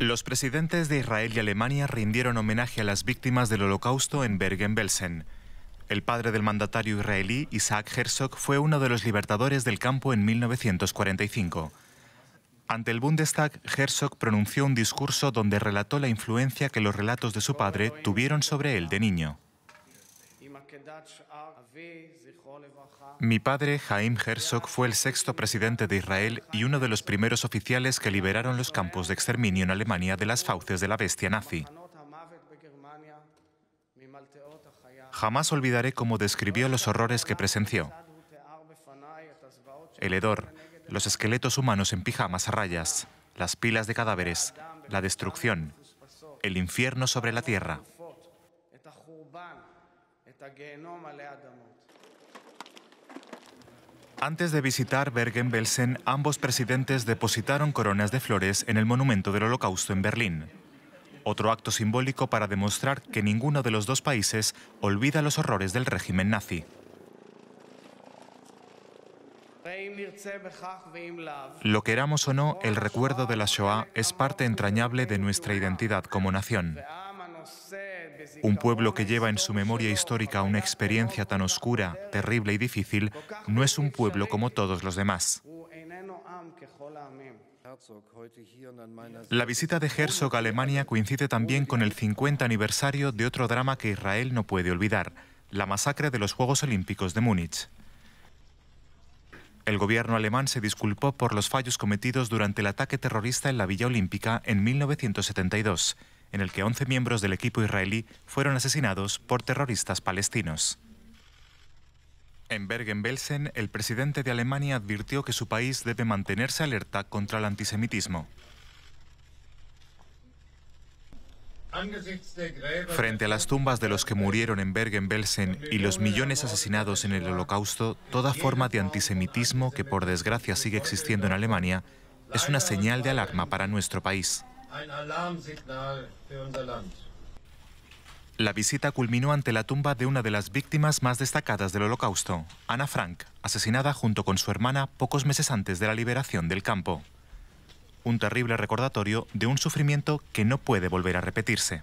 Los presidentes de Israel y Alemania rindieron homenaje a las víctimas del holocausto en Bergen-Belsen. El padre del mandatario israelí, Isaac Herzog, fue uno de los libertadores del campo en 1945. Ante el Bundestag, Herzog pronunció un discurso donde relató la influencia que los relatos de su padre tuvieron sobre él de niño. Mi padre, Jaim Herzog, fue el sexto presidente de Israel y uno de los primeros oficiales que liberaron los campos de exterminio en Alemania de las fauces de la bestia nazi. Jamás olvidaré cómo describió los horrores que presenció. El hedor, los esqueletos humanos en pijamas a rayas, las pilas de cadáveres, la destrucción, el infierno sobre la tierra. Antes de visitar Bergen-Belsen, ambos presidentes depositaron coronas de flores en el monumento del Holocausto en Berlín. Otro acto simbólico para demostrar que ninguno de los dos países olvida los horrores del régimen nazi. Lo queramos o no, el recuerdo de la Shoah es parte entrañable de nuestra identidad como nación. Un pueblo que lleva en su memoria histórica una experiencia tan oscura, terrible y difícil, no es un pueblo como todos los demás. La visita de Herzog a Alemania coincide también con el 50 aniversario de otro drama que Israel no puede olvidar, la masacre de los Juegos Olímpicos de Múnich. El gobierno alemán se disculpó por los fallos cometidos durante el ataque terrorista en la Villa Olímpica en 1972 en el que 11 miembros del equipo israelí fueron asesinados por terroristas palestinos. En Bergen-Belsen, el presidente de Alemania advirtió que su país debe mantenerse alerta contra el antisemitismo. Frente a las tumbas de los que murieron en Bergen-Belsen y los millones asesinados en el Holocausto, toda forma de antisemitismo que por desgracia sigue existiendo en Alemania es una señal de alarma para nuestro país. La visita culminó ante la tumba de una de las víctimas más destacadas del Holocausto, Ana Frank, asesinada junto con su hermana pocos meses antes de la liberación del campo. Un terrible recordatorio de un sufrimiento que no puede volver a repetirse.